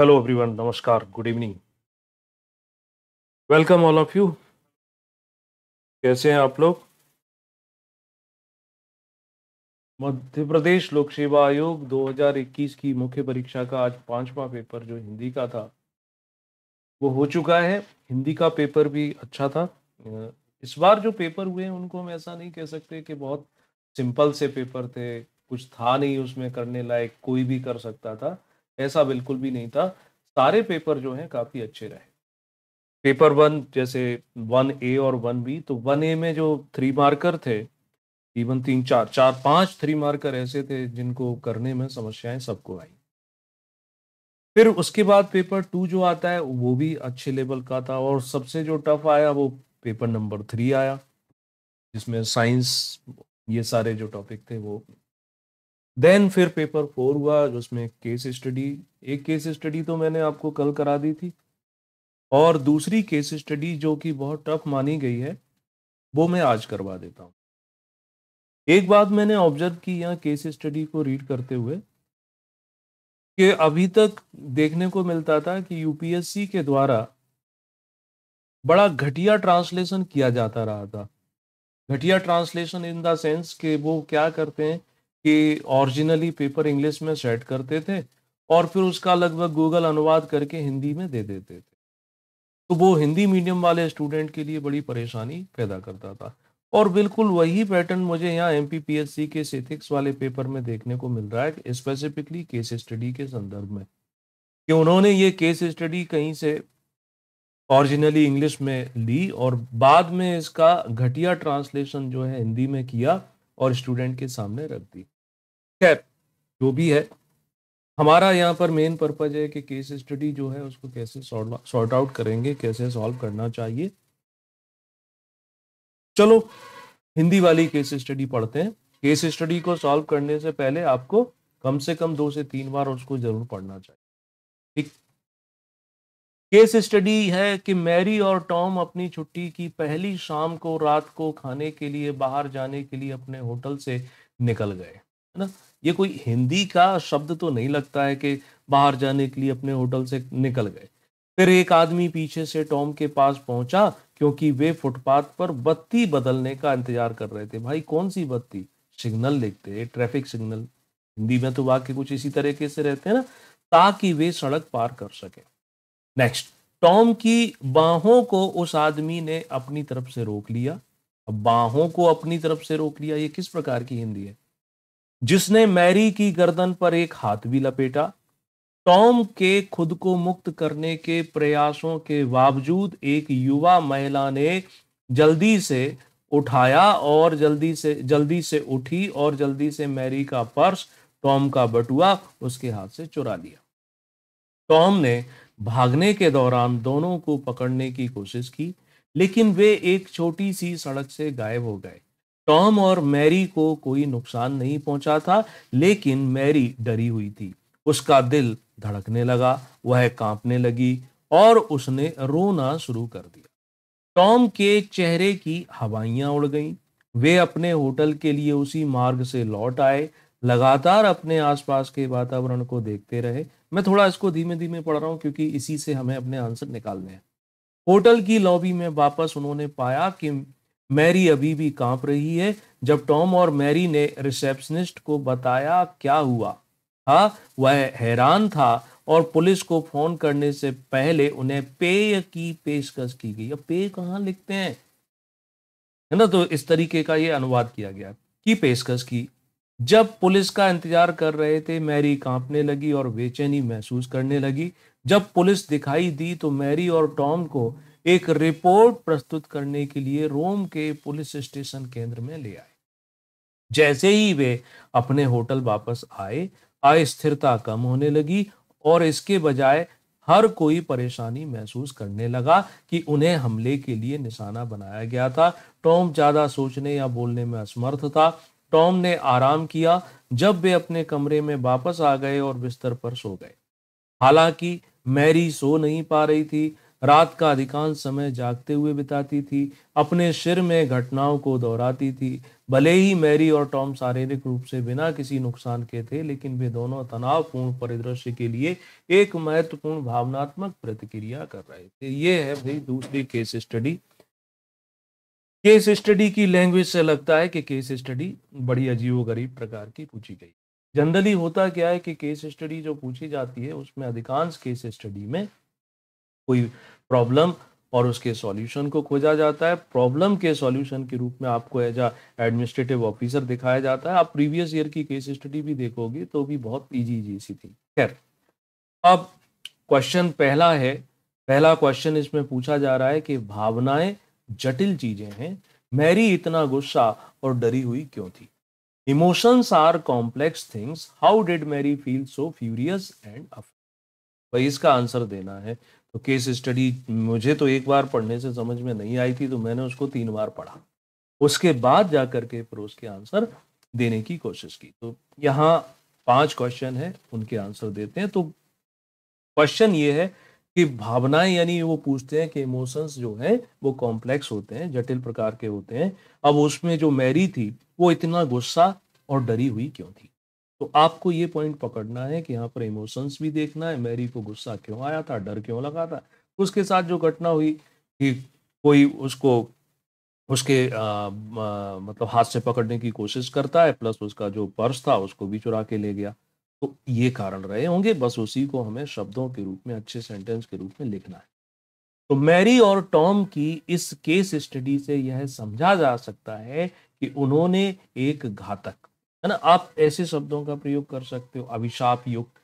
Hello everyone नमस्कार good evening welcome all of you कैसे हैं आप लोग मध्य प्रदेश लोक सेवा आयोग 2021 की मुख्य परीक्षा का आज पांचवा पेपर जो हिंदी का था वो हो चुका है हिंदी का पेपर भी अच्छा था इस बार जो पेपर हुए हैं उनको हम ऐसा नहीं कह सकते कि बहुत सिंपल से पेपर थे कुछ था नहीं उसमें करने लायक कोई भी कर सकता था ऐसा बिल्कुल भी नहीं था सारे पेपर जो हैं काफ़ी अच्छे रहे पेपर वन जैसे वन ए और वन बी तो वन ए में जो थ्री मार्कर थे इवन तीन चार चार पांच थ्री मार्कर ऐसे थे जिनको करने में समस्याएं सबको आई फिर उसके बाद पेपर टू जो आता है वो भी अच्छे लेवल का था और सबसे जो टफ आया वो पेपर नंबर थ्री आया जिसमें साइंस ये सारे जो टॉपिक थे वो देन फिर पेपर फोर हुआ जिसमें केस स्टडी एक केस स्टडी तो मैंने आपको कल करा दी थी और दूसरी केस स्टडी जो कि बहुत टफ मानी गई है वो मैं आज करवा देता हूँ एक बात मैंने ऑब्जर्व की यहाँ केस स्टडी को रीड करते हुए कि अभी तक देखने को मिलता था कि यूपीएससी के द्वारा बड़ा घटिया ट्रांसलेशन किया जाता रहा था घटिया ट्रांसलेशन इन द सेंस कि वो क्या करते हैं कि ओरिजिनली पेपर इंग्लिश में सेट करते थे और फिर उसका लगभग गूगल अनुवाद करके हिंदी में दे देते थे तो वो हिंदी मीडियम वाले स्टूडेंट के लिए बड़ी परेशानी पैदा करता था और बिल्कुल वही पैटर्न मुझे यहाँ एम के सेथिक्स वाले पेपर में देखने को मिल रहा है स्पेसिफिकली केस स्टडी के संदर्भ में कि उन्होंने ये केस स्टडी कहीं से ओरिजिनली इंग्लिश में ली और बाद में इसका घटिया ट्रांसलेशन जो है हिंदी में किया और स्टूडेंट के सामने रख दी खैर जो भी है हमारा यहाँ पर मेन पर्पज है कि केस स्टडी जो है उसको कैसे सॉर्ट आउट करेंगे कैसे सॉल्व करना चाहिए चलो हिंदी वाली केस स्टडी पढ़ते हैं केस स्टडी को सॉल्व करने से पहले आपको कम से कम दो से तीन बार उसको जरूर पढ़ना चाहिए ठीक केस स्टडी है कि मैरी और टॉम अपनी छुट्टी की पहली शाम को रात को खाने के लिए बाहर जाने के लिए अपने होटल से निकल गए है ना ये कोई हिंदी का शब्द तो नहीं लगता है कि बाहर जाने के लिए अपने होटल से निकल गए फिर एक आदमी पीछे से टॉम के पास पहुंचा क्योंकि वे फुटपाथ पर बत्ती बदलने का इंतजार कर रहे थे भाई कौन सी बत्ती सिग्नल देखते हैं ट्रैफिक सिग्नल हिंदी में तो वाक्य कुछ इसी तरीके से रहते हैं ना ताकि वे सड़क पार कर सके नेक्स्ट टॉम की बाहों को उस आदमी ने अपनी तरफ से रोक लिया अब बाहों को अपनी तरफ से रोक लिया ये किस प्रकार की हिंदी है जिसने मैरी की गर्दन पर एक हाथ भी लपेटा टॉम के खुद को मुक्त करने के प्रयासों के बावजूद एक युवा महिला ने जल्दी से उठाया और जल्दी से जल्दी से उठी और जल्दी से मैरी का पर्स टॉम का बटुआ उसके हाथ से चुरा लिया टॉम ने भागने के दौरान दोनों को पकड़ने की कोशिश की लेकिन वे एक छोटी सी सड़क से गायब हो गए टॉम और मैरी को कोई नुकसान नहीं पहुंचा था लेकिन मैरी डरी हुई थी उसका दिल धड़कने लगा वह कांपने लगी और उसने रोना शुरू कर दिया टॉम के चेहरे की हवाइयां उड़ गईं वे अपने होटल के लिए उसी मार्ग से लौट आए लगातार अपने आसपास के वातावरण को देखते रहे मैं थोड़ा इसको धीमे धीमे पढ़ रहा हूँ क्योंकि इसी से हमें अपने आंसर निकालने हैं होटल की लॉबी में वापस उन्होंने पाया कि मैरी अभी भी कांप रही है जब टॉम और मैरी ने रिसेप्शनिस्ट को बताया क्या हुआ हाँ वह हैरान था और पुलिस को फोन करने से पहले उन्हें पेय की पेशकश की गई अब पेय कहाँ लिखते हैं है ना तो इस तरीके का ये अनुवाद किया गया की पेशकश की जब पुलिस का इंतजार कर रहे थे मैरी कांपने लगी और बेचैनी महसूस करने लगी जब पुलिस दिखाई दी तो मैरी और टॉम को एक रिपोर्ट प्रस्तुत करने के लिए रोम के पुलिस स्टेशन केंद्र में ले आए जैसे ही वे अपने होटल वापस आए अस्थिरता कम होने लगी और इसके बजाय हर कोई परेशानी महसूस करने लगा कि उन्हें हमले के लिए निशाना बनाया गया था टॉम ज्यादा सोचने या बोलने में असमर्थ था टॉम ने आराम किया जब वे अपने कमरे में वापस आ गए और बिस्तर पर सो गए हालांकि मैरी सो नहीं पा रही थी रात का अधिकांश समय जागते हुए बिताती थी अपने सिर में घटनाओं को दोहराती थी भले ही मैरी और टॉम शारीरिक रूप से बिना किसी नुकसान के थे लेकिन वे दोनों तनावपूर्ण परिदृश्य के लिए एक महत्वपूर्ण भावनात्मक प्रतिक्रिया कर रहे थे ये है भाई दूसरी केस स्टडी केस स्टडी की लैंग्वेज से लगता है कि केस स्टडी बड़ी गरीब प्रकार की पूछी गई जनरली होता क्या है कि केस स्टडी जो पूछी जाती है उसमें अधिकांश केस स्टडी में कोई प्रॉब्लम और उसके सॉल्यूशन को खोजा जाता है प्रॉब्लम के सॉल्यूशन के रूप में आपको एज आ एडमिनिस्ट्रेटिव ऑफिसर दिखाया जाता है आप प्रीवियस ईयर की केस स्टडी भी देखोगे तो भी बहुत इजी इजी सी थी खैर अब क्वेश्चन पहला है पहला क्वेश्चन इसमें पूछा जा रहा है कि भावनाएं जटिल चीजें हैं मैरी इतना गुस्सा और डरी हुई क्यों थी emotions are complex things how did Mary feel so furious and भाई इसका आंसर देना है तो केस स्टडी मुझे तो एक बार पढ़ने से समझ में नहीं आई थी तो मैंने उसको तीन बार पढ़ा उसके बाद जा कर के फिर उसके आंसर देने की कोशिश की तो यहाँ पांच क्वेश्चन है उनके आंसर देते हैं तो क्वेश्चन ये है कि भावनाएं यानी वो पूछते हैं कि इमोशंस जो हैं वो कॉम्प्लेक्स होते हैं जटिल प्रकार के होते हैं अब उसमें जो मैरी थी वो इतना गुस्सा और डरी हुई क्यों थी तो आपको ये पॉइंट पकड़ना है कि यहाँ पर इमोशंस भी देखना है मैरी को गुस्सा क्यों आया था डर क्यों लगा था उसके साथ जो घटना हुई कि कोई उसको उसके आ, आ, मतलब हाथ से पकड़ने की कोशिश करता है प्लस उसका जो पर्स था उसको भी चुरा के ले गया तो ये कारण रहे होंगे बस उसी को हमें शब्दों के रूप में अच्छे सेंटेंस के रूप में लिखना है तो मैरी और टॉम की इस केस स्टडी से यह समझा जा सकता है कि उन्होंने एक घातक है ना आप ऐसे शब्दों का प्रयोग कर सकते हो अभिशाप युक्त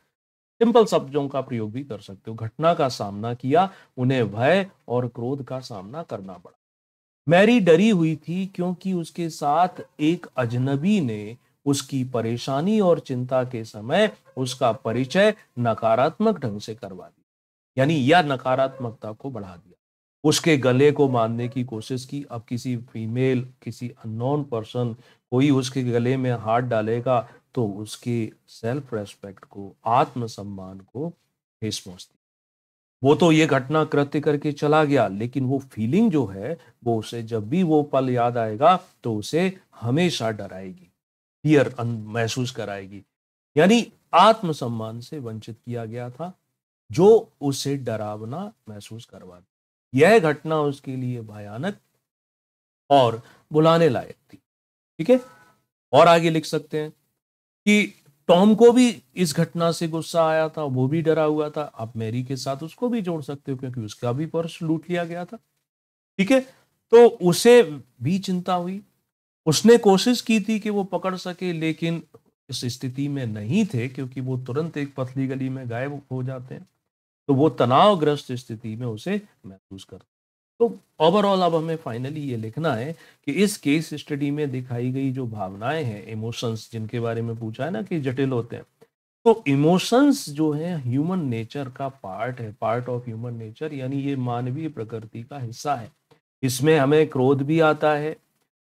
सिंपल शब्दों का प्रयोग भी कर सकते हो घटना का सामना किया उन्हें भय और क्रोध का सामना करना पड़ा मैरी डरी हुई थी क्योंकि उसके साथ एक अजनबी ने उसकी परेशानी और चिंता के समय उसका परिचय नकारात्मक ढंग से करवा दिया यानी यह नकारात्मकता को बढ़ा दिया उसके गले को मारने की कोशिश की अब किसी फीमेल किसी अननोन पर्सन कोई उसके गले में हाथ डालेगा तो उसकी सेल्फ रेस्पेक्ट को आत्मसम्मान को ठेस पहुंचती वो तो ये घटना कृत्य करके चला गया लेकिन वो फीलिंग जो है वो उसे जब भी वो पल याद आएगा तो उसे हमेशा डराएगी फियर महसूस कराएगी यानी आत्मसम्मान से वंचित किया गया था जो उसे डरावना महसूस करवा यह घटना उसके लिए भयानक और बुलाने लायक थी ठीक है और आगे लिख सकते हैं कि टॉम को भी इस घटना से गुस्सा आया था वो भी डरा हुआ था आप मैरी के साथ उसको भी जोड़ सकते हो क्योंकि उसका भी पर्स लूट लिया गया था ठीक है तो उसे भी चिंता हुई उसने कोशिश की थी कि वो पकड़ सके लेकिन इस स्थिति में नहीं थे क्योंकि वो तुरंत एक पतली गली में गायब हो जाते हैं तो वो तनावग्रस्त स्थिति में उसे महसूस करते तो ओवरऑल अब हमें फाइनली ये लिखना है कि इस केस स्टडी में दिखाई गई जो भावनाएं हैं इमोशंस जिनके बारे में पूछा है ना कि जटिल होते हैं तो इमोशंस जो है ह्यूमन नेचर का पार्ट है पार्ट ऑफ ह्यूमन नेचर यानी ये मानवीय प्रकृति का हिस्सा है इसमें हमें क्रोध भी आता है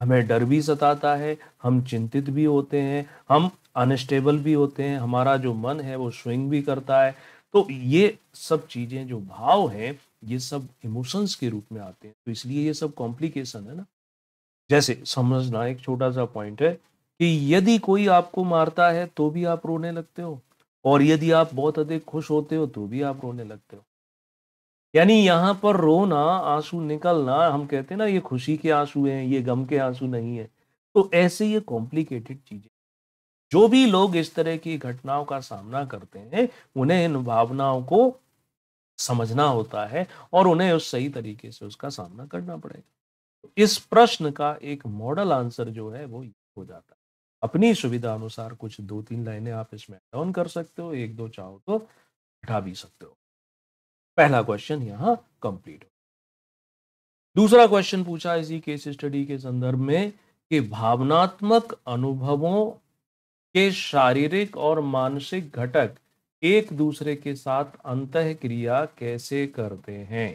हमें डर भी सताता है हम चिंतित भी होते हैं हम अनस्टेबल भी होते हैं हमारा जो मन है वो स्विंग भी करता है तो ये सब चीज़ें जो भाव हैं ये सब इमोशंस के रूप में आते हैं तो इसलिए ये सब कॉम्प्लिकेशन है ना जैसे समझना एक छोटा सा पॉइंट है कि यदि कोई आपको मारता है तो भी आप रोने लगते हो और यदि आप बहुत अधिक खुश होते हो तो भी आप रोने लगते हो यानी यहाँ पर रोना आंसू निकलना हम कहते हैं ना ये खुशी के आंसू हैं ये गम के आंसू नहीं है तो ऐसे ये कॉम्प्लिकेटेड चीजें जो भी लोग इस तरह की घटनाओं का सामना करते हैं उन्हें इन भावनाओं को समझना होता है और उन्हें उस सही तरीके से उसका सामना करना पड़ेगा तो इस प्रश्न का एक मॉडल आंसर जो है वो हो जाता है अपनी सुविधा अनुसार कुछ दो तीन लाइनें आप इसमें डाउन कर सकते हो एक दो चाहो तो हटा भी सकते हो पहला क्वेश्चन यहाँ कंप्लीट हो दूसरा क्वेश्चन पूछा इसी केस स्टडी के संदर्भ में कि भावनात्मक अनुभवों के शारीरिक और मानसिक घटक एक दूसरे के साथ अंत क्रिया कैसे करते हैं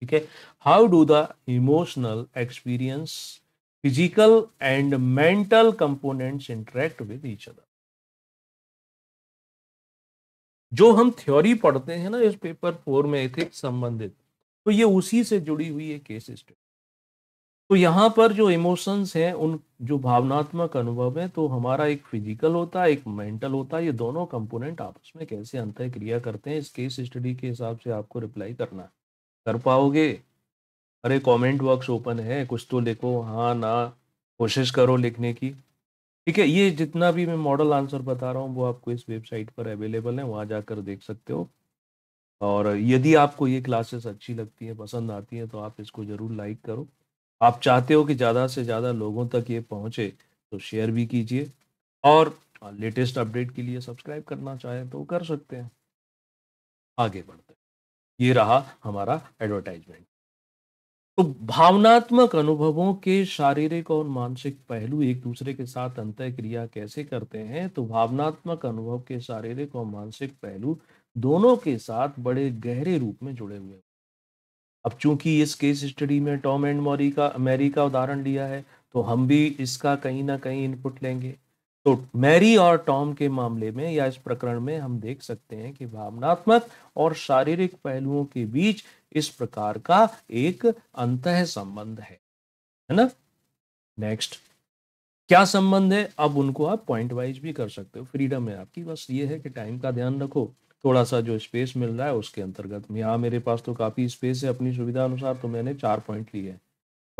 ठीक है how do the emotional experience physical and mental components interact with each other जो हम थ्योरी पढ़ते हैं ना इस पेपर फोर में एथिक्स संबंधित तो ये उसी से जुड़ी हुई है केस स्टडी तो यहाँ पर जो इमोशंस हैं उन जो भावनात्मक अनुभव हैं तो हमारा एक फिजिकल होता है एक मेंटल होता है ये दोनों कंपोनेंट आपस में कैसे अंतर क्रिया करते हैं इस केस स्टडी के हिसाब से आपको रिप्लाई करना है कर पाओगे अरे कमेंट बॉक्स ओपन है कुछ तो लिखो हाँ ना कोशिश करो लिखने की ठीक है ये जितना भी मैं मॉडल आंसर बता रहा हूँ वो आपको इस वेबसाइट पर अवेलेबल है वहाँ जाकर देख सकते हो और यदि आपको ये क्लासेस अच्छी लगती हैं पसंद आती हैं तो आप इसको ज़रूर लाइक करो आप चाहते हो कि ज़्यादा से ज़्यादा लोगों तक ये पहुँचे तो शेयर भी कीजिए और लेटेस्ट अपडेट के लिए सब्सक्राइब करना चाहें तो कर सकते हैं आगे बढ़ते हैं ये रहा हमारा एडवर्टाइजमेंट तो भावनात्मक अनुभवों के शारीरिक और मानसिक पहलू एक दूसरे के साथ अंत क्रिया कैसे करते हैं तो भावनात्मक अनुभव के शारीरिक और मानसिक पहलू दोनों के साथ बड़े गहरे रूप में जुड़े हुए अब चूंकि इस केस स्टडी में टॉम एंड मॉरी का मैरी का उदाहरण लिया है तो हम भी इसका कहीं ना कहीं इनपुट लेंगे तो मैरी और टॉम के मामले में या इस प्रकरण में हम देख सकते हैं कि भावनात्मक और शारीरिक पहलुओं के बीच इस प्रकार का एक अंत संबंध है है ना नेक्स्ट क्या संबंध है अब उनको आप पॉइंट वाइज भी कर सकते हो फ्रीडम है आपकी बस ये है कि टाइम का ध्यान रखो थोड़ा सा जो स्पेस मिल रहा है उसके अंतर्गत यहाँ मेरे पास तो काफ़ी स्पेस है अपनी सुविधा अनुसार तो मैंने चार पॉइंट लिए हैं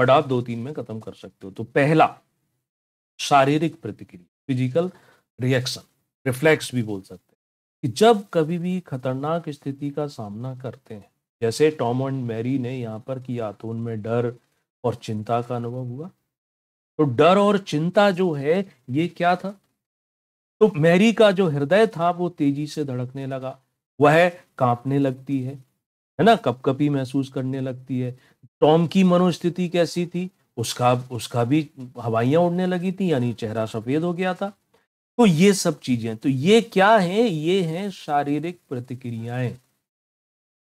बट आप दो तीन में ख़त्म कर सकते हो तो पहला शारीरिक प्रतिक्रिया फिजिकल रिएक्शन रिफ्लेक्स भी बोल सकते हैं कि जब कभी भी खतरनाक स्थिति का सामना करते हैं जैसे टॉम एंड मैरी ने यहाँ पर किया तो उनमें डर और चिंता का अनुभव हुआ तो डर और चिंता जो है ये क्या था तो मैरी का जो हृदय था वो तेजी से धड़कने लगा वह कांपने लगती है है ना कपकपी महसूस करने लगती है टॉम की मनोस्थिति कैसी थी उसका उसका भी हवाइयां उड़ने लगी थी यानी चेहरा सफेद हो गया था तो ये सब चीजें तो ये क्या है ये हैं शारीरिक प्रतिक्रियाएं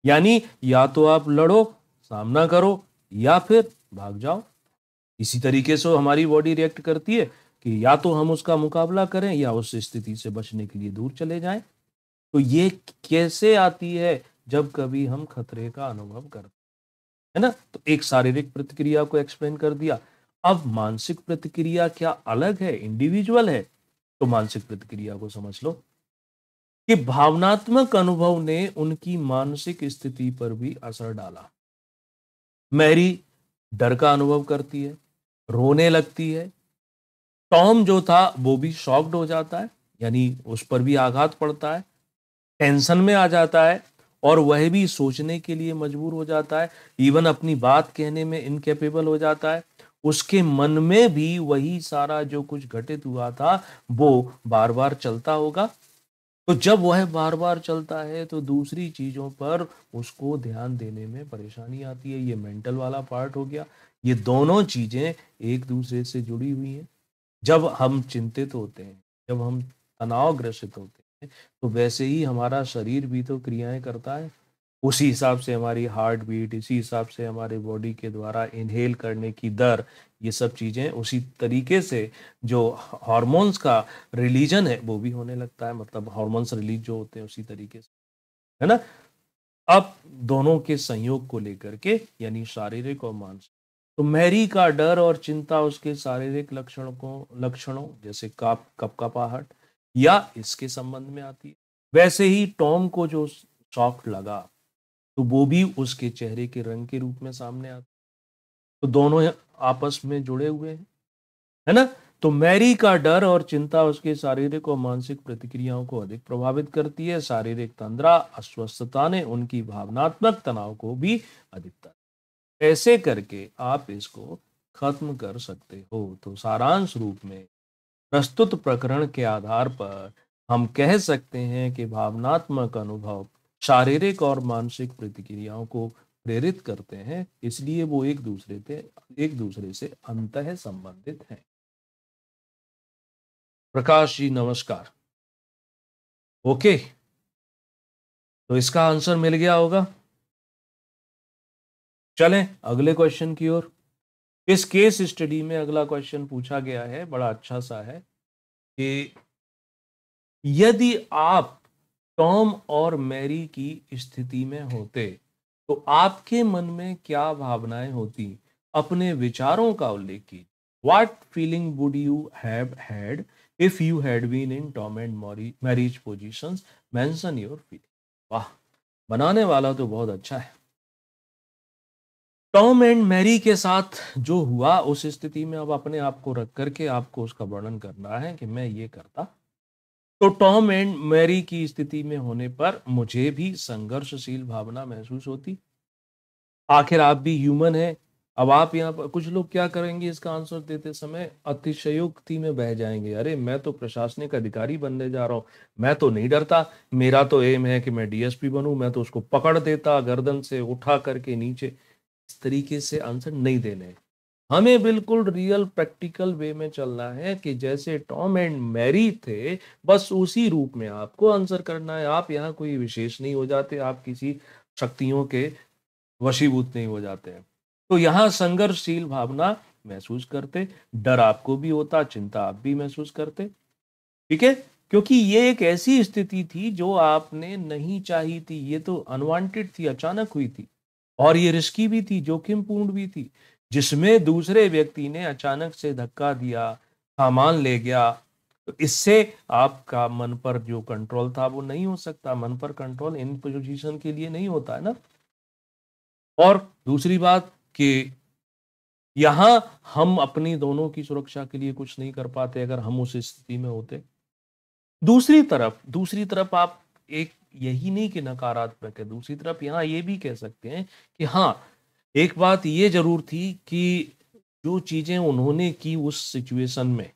यानी या तो आप लड़ो सामना करो या फिर भाग जाओ इसी तरीके से हमारी बॉडी रिएक्ट करती है कि या तो हम उसका मुकाबला करें या उस स्थिति से बचने के लिए दूर चले जाएं तो ये कैसे आती है जब कभी हम खतरे का अनुभव करते है ना तो एक शारीरिक प्रतिक्रिया को एक्सप्लेन कर दिया अब मानसिक प्रतिक्रिया क्या अलग है इंडिविजुअल है तो मानसिक प्रतिक्रिया को समझ लो कि भावनात्मक अनुभव ने उनकी मानसिक स्थिति पर भी असर डाला मैरी डर का अनुभव करती है रोने लगती है टॉम जो था वो भी शॉक्ड हो जाता है यानी उस पर भी आघात पड़ता है टेंशन में आ जाता है और वह भी सोचने के लिए मजबूर हो जाता है इवन अपनी बात कहने में इनकेपेबल हो जाता है उसके मन में भी वही सारा जो कुछ घटित हुआ था वो बार बार चलता होगा तो जब वह बार बार चलता है तो दूसरी चीज़ों पर उसको ध्यान देने में परेशानी आती है ये मेंटल वाला पार्ट हो गया ये दोनों चीज़ें एक दूसरे से जुड़ी हुई हैं जब हम चिंतित होते हैं जब हम तनाव होते हैं तो वैसे ही हमारा शरीर भी तो क्रियाएं करता है उसी हिसाब से हमारी हार्ट बीट इसी हिसाब से हमारे बॉडी के द्वारा इनहेल करने की दर ये सब चीज़ें उसी तरीके से जो हार्मोन्स का रिलीजन है वो भी होने लगता है मतलब हार्मोन्स रिलीज जो होते हैं उसी तरीके से है ना अब दोनों के संयोग को लेकर के यानी शारीरिक और मानसिक तो मैरी का डर और चिंता उसके शारीरिक लक्षणों को लक्षणों जैसे काप कपकपाहट या इसके संबंध में आती है वैसे ही टॉम को जो शॉक लगा तो वो भी उसके चेहरे के रंग के रूप में सामने आता तो दोनों आपस में जुड़े हुए हैं है ना तो मैरी का डर और चिंता उसके शारीरिक और मानसिक प्रतिक्रियाओं को अधिक प्रभावित करती है शारीरिक तंद्रा अस्वस्थता ने उनकी भावनात्मक तनाव को भी अधिकता ऐसे करके आप इसको खत्म कर सकते हो तो सारांश रूप में प्रस्तुत प्रकरण के आधार पर हम कह सकते हैं कि भावनात्मक अनुभव शारीरिक और मानसिक प्रतिक्रियाओं को प्रेरित करते हैं इसलिए वो एक दूसरे से एक दूसरे से अंत संबंधित हैं प्रकाश जी नमस्कार ओके तो इसका आंसर मिल गया होगा चलें अगले क्वेश्चन की ओर इस केस स्टडी में अगला क्वेश्चन पूछा गया है बड़ा अच्छा सा है कि यदि आप टॉम और मैरी की स्थिति में होते तो आपके मन में क्या भावनाएं होती अपने विचारों का उल्लेख की what feeling would you have had if you had been in Tom and Mary's position mention your feeling वाह बनाने वाला तो बहुत अच्छा है टॉम एंड मैरी के साथ जो हुआ उस स्थिति में अब अपने आप को रख करके आपको उसका वर्णन करना है कि मैं ये करता तो टॉम एंड मैरी की स्थिति में होने पर मुझे भी संघर्षशील भावना महसूस होती आखिर आप भी ह्यूमन है अब आप यहाँ पर कुछ लोग क्या करेंगे इसका आंसर देते समय अतिशयोक्ति में बह जाएंगे अरे मैं तो प्रशासनिक अधिकारी बनने जा रहा हूं मैं तो नहीं डरता मेरा तो एम है कि मैं डीएसपी बनूं मैं तो उसको पकड़ देता गर्दन से उठा करके नीचे इस तरीके से आंसर नहीं देने हमें बिल्कुल रियल प्रैक्टिकल वे में चलना है कि जैसे टॉम एंड मैरी थे बस उसी रूप में आपको आंसर करना है आप यहाँ कोई विशेष नहीं हो जाते आप किसी शक्तियों के वशीभूत नहीं हो जाते हैं तो यहाँ संघर्षशील भावना महसूस करते डर आपको भी होता चिंता आप भी महसूस करते ठीक है क्योंकि ये एक ऐसी स्थिति थी जो आपने नहीं चाही थी ये तो अनवांटेड थी अचानक हुई थी और ये रिस्की भी थी पूर्ण भी थी जिसमें दूसरे व्यक्ति ने अचानक से धक्का दिया सामान ले गया तो इससे आपका मन पर जो कंट्रोल था वो नहीं हो सकता मन पर कंट्रोल इन पोजिशन के लिए नहीं होता है ना और दूसरी बात कि यहां हम अपनी दोनों की सुरक्षा के लिए कुछ नहीं कर पाते अगर हम उस स्थिति में होते दूसरी तरफ दूसरी तरफ आप एक यही नहीं कि नकारात्मक है दूसरी तरफ यहाँ ये भी कह सकते हैं कि हाँ एक बात ये जरूर थी कि जो चीजें उन्होंने की उस सिचुएशन में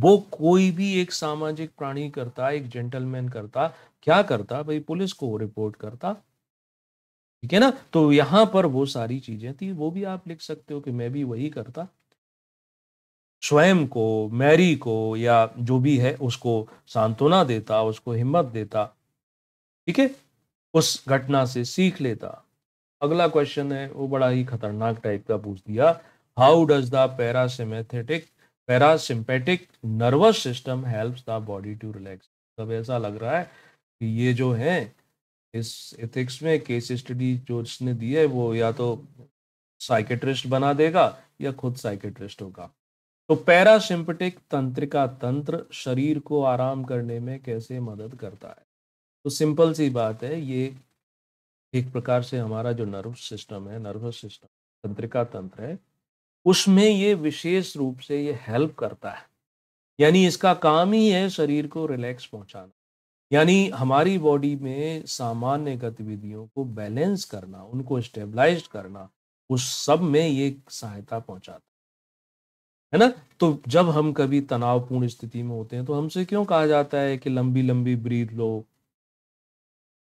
वो कोई भी एक सामाजिक प्राणी करता एक जेंटलमैन करता क्या करता भाई पुलिस को रिपोर्ट करता ठीक है ना तो यहां पर वो सारी चीजें थी वो भी आप लिख सकते हो कि मैं भी वही करता स्वयं को मैरी को या जो भी है उसको सांत्वना देता उसको हिम्मत देता ठीक है उस घटना से सीख लेता अगला क्वेश्चन है वो बड़ा ही खतरनाक टाइप का पूछ दिया how does the parasympathetic parasympathetic nervous system help the body to relax तब ऐसा लग रहा है कि ये जो है इस एथिक्स में केस स्टडी जो इसने दी है वो या तो साइकेट्रिस्ट बना देगा या खुद साइकेट्रिस्ट होगा तो पैरासिम्पेटिक तंत्रिका तंत्र शरीर को आराम करने में कैसे मदद करता है तो सिंपल सी बात है ये एक प्रकार से हमारा जो नर्व सिस्टम है नर्वस सिस्टम तंत्रिका तंत्र है उसमें ये विशेष रूप से ये हेल्प करता है यानी इसका काम ही है शरीर को रिलैक्स पहुंचाना यानी हमारी बॉडी में सामान्य गतिविधियों को बैलेंस करना उनको स्टेबलाइज करना उस सब में ये सहायता पहुंचाता है ना तो जब हम कभी तनावपूर्ण स्थिति में होते हैं तो हमसे क्यों कहा जाता है कि लंबी लंबी ब्रीद लो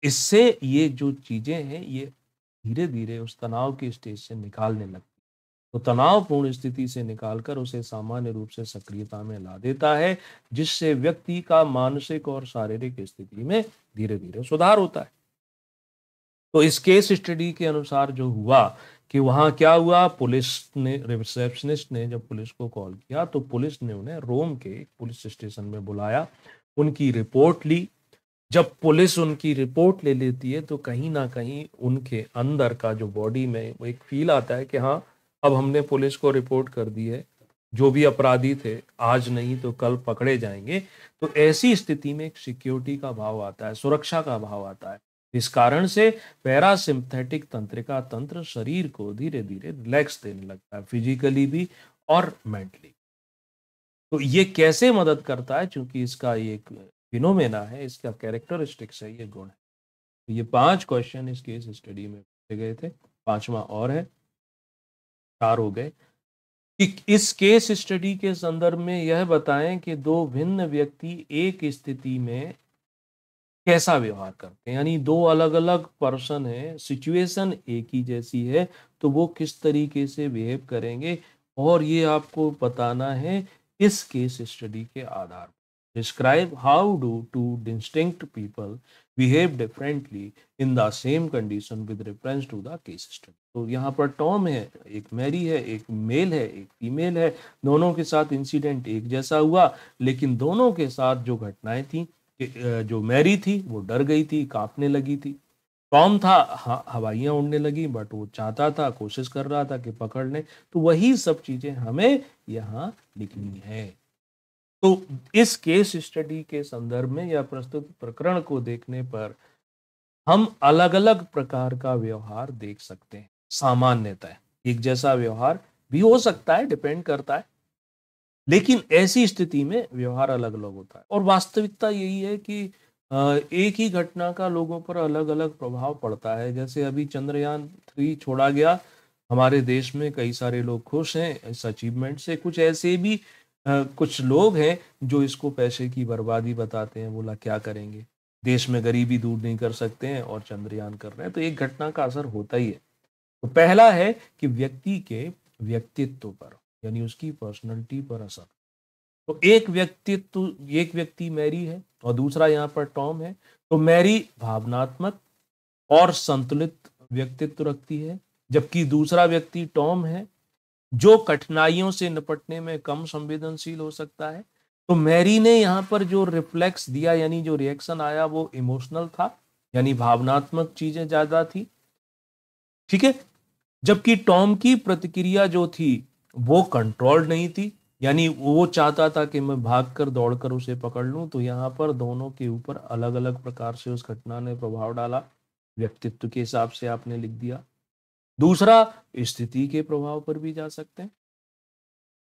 इससे ये जो चीज़ें हैं ये धीरे धीरे उस तनाव की स्टेज से निकालने लगती तो तनावपूर्ण स्थिति से निकालकर उसे सामान्य रूप से सक्रियता में ला देता है जिससे व्यक्ति का मानसिक और शारीरिक स्थिति में धीरे धीरे सुधार होता है तो इस केस स्टडी के अनुसार जो हुआ कि वहां क्या हुआ पुलिस ने रिसेप्शनिस्ट ने जब पुलिस को कॉल किया तो पुलिस ने उन्हें रोम के पुलिस स्टेशन में बुलाया उनकी रिपोर्ट ली जब पुलिस उनकी रिपोर्ट ले लेती है तो कहीं ना कहीं उनके अंदर का जो बॉडी में वो एक फील आता है कि हाँ अब हमने पुलिस को रिपोर्ट कर दी है जो भी अपराधी थे आज नहीं तो कल पकड़े जाएंगे तो ऐसी स्थिति में एक सिक्योरिटी का भाव आता है सुरक्षा का भाव आता है इस कारण से पैरासिम्थेटिक तंत्रिका तंत्र शरीर को धीरे धीरे रिलैक्स देने लगता है फिजिकली भी और मेंटली तो ये कैसे मदद करता है क्योंकि इसका एक फिनोमेना है इसका कैरेक्टरिस्टिक्स है ये गुण है तो ये पांच क्वेश्चन इस केस स्टडी में पूछे गए थे पांचवा और है चार हो गए कि इस केस स्टडी के संदर्भ में यह बताएं कि दो भिन्न व्यक्ति एक स्थिति में कैसा व्यवहार करते हैं यानी दो अलग अलग पर्सन है सिचुएशन एक ही जैसी है तो वो किस तरीके से बिहेव करेंगे और ये आपको बताना है इस केस स्टडी के आधार describe how do two distinct people behave differently in the same condition with reference to the case study तो यहाँ पर टॉम है एक मैरी है एक मेल है एक फीमेल है दोनों के साथ इंसिडेंट एक जैसा हुआ लेकिन दोनों के साथ जो घटनाएं थी जो मैरी थी वो डर गई थी कांपने लगी थी टॉम था हवाइयाँ उड़ने लगी बट वो चाहता था कोशिश कर रहा था कि पकड़ लें तो वही सब चीज़ें हमें यहाँ लिखनी है तो इस केस स्टडी के संदर्भ में या प्रस्तुत प्रकरण को देखने पर हम अलग अलग प्रकार का व्यवहार देख सकते हैं सामान्यतः है। एक जैसा व्यवहार भी हो सकता है डिपेंड करता है लेकिन ऐसी स्थिति में व्यवहार अलग अलग होता है और वास्तविकता यही है कि एक ही घटना का लोगों पर अलग अलग प्रभाव पड़ता है जैसे अभी चंद्रयान थ्री छोड़ा गया हमारे देश में कई सारे लोग खुश हैं इस अचीवमेंट से कुछ ऐसे भी कुछ लोग हैं जो इसको पैसे की बर्बादी बताते हैं बोला क्या करेंगे देश में गरीबी दूर नहीं कर सकते हैं और चंद्रयान कर रहे हैं तो एक घटना का असर होता ही है तो पहला है कि व्यक्ति के व्यक्तित्व पर यानी उसकी पर्सनैलिटी पर असर तो एक व्यक्तित्व एक व्यक्ति मैरी है और दूसरा यहाँ पर टॉम है तो मैरी भावनात्मक और संतुलित व्यक्तित्व रखती है जबकि दूसरा व्यक्ति टॉम है जो कठिनाइयों से निपटने में कम संवेदनशील हो सकता है तो मैरी ने यहाँ पर जो रिफ्लेक्स दिया यानी जो रिएक्शन आया वो इमोशनल था यानी भावनात्मक चीजें ज्यादा थी ठीक है जबकि टॉम की प्रतिक्रिया जो थी वो कंट्रोल्ड नहीं थी यानी वो चाहता था कि मैं भाग कर उसे पकड़ लूं तो यहाँ पर दोनों के ऊपर अलग अलग प्रकार से उस घटना ने प्रभाव डाला व्यक्तित्व के हिसाब से आपने लिख दिया दूसरा स्थिति के प्रभाव पर भी जा सकते हैं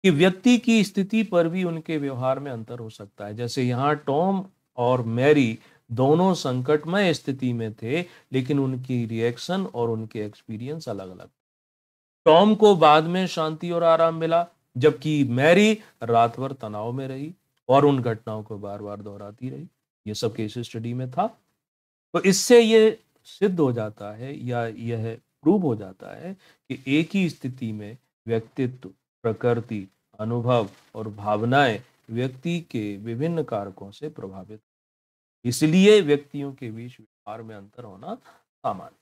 कि व्यक्ति की स्थिति पर भी उनके व्यवहार में अंतर हो सकता है जैसे यहाँ टॉम और मैरी दोनों संकटमय स्थिति में थे लेकिन उनकी रिएक्शन और उनके एक्सपीरियंस अलग अलग टॉम को बाद में शांति और आराम मिला जबकि मैरी रात भर तनाव में रही और उन घटनाओं को बार बार दोहराती रही ये सब केस स्टडी में था तो इससे ये सिद्ध हो जाता है या यह प्रूव हो जाता है कि एक ही स्थिति में व्यक्तित्व प्रकृति अनुभव और भावनाएं व्यक्ति के विभिन्न कारकों से प्रभावित इसलिए व्यक्तियों के बीच व्यवहार में अंतर होना सामान्य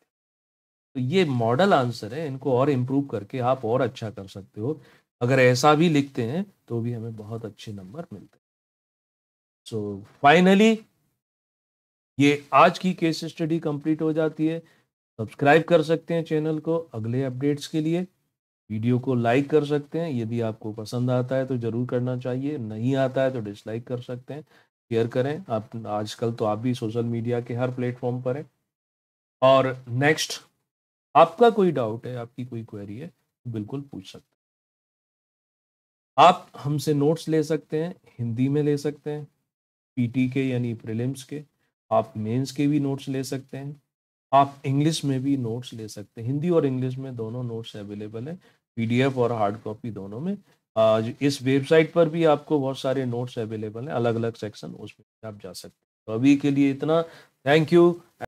तो ये मॉडल आंसर है इनको और इम्प्रूव करके आप और अच्छा कर सकते हो अगर ऐसा भी लिखते हैं तो भी हमें बहुत अच्छे नंबर मिलते हैं सो so, फाइनली ये आज की केस स्टडी कंप्लीट हो जाती है सब्सक्राइब कर सकते हैं चैनल को अगले अपडेट्स के लिए वीडियो को लाइक कर सकते हैं यदि आपको पसंद आता है तो ज़रूर करना चाहिए नहीं आता है तो डिसलाइक कर सकते हैं शेयर करें आप आजकल तो आप भी सोशल मीडिया के हर प्लेटफॉर्म पर हैं और नेक्स्ट आपका कोई डाउट है आपकी कोई क्वेरी है तो बिल्कुल पूछ सकते हैं आप हमसे नोट्स ले सकते हैं हिंदी में ले सकते हैं पीटी के यानी प्रिलिम्स के आप मेंस के भी नोट्स ले सकते हैं आप इंग्लिश में भी नोट्स ले सकते हैं हिंदी और इंग्लिश में दोनों नोट्स अवेलेबल है पीडीएफ और हार्ड कॉपी दोनों में आज इस वेबसाइट पर भी आपको बहुत सारे नोट्स अवेलेबल हैं अलग अलग सेक्शन उसमें आप जा सकते हैं तो अभी के लिए इतना थैंक यू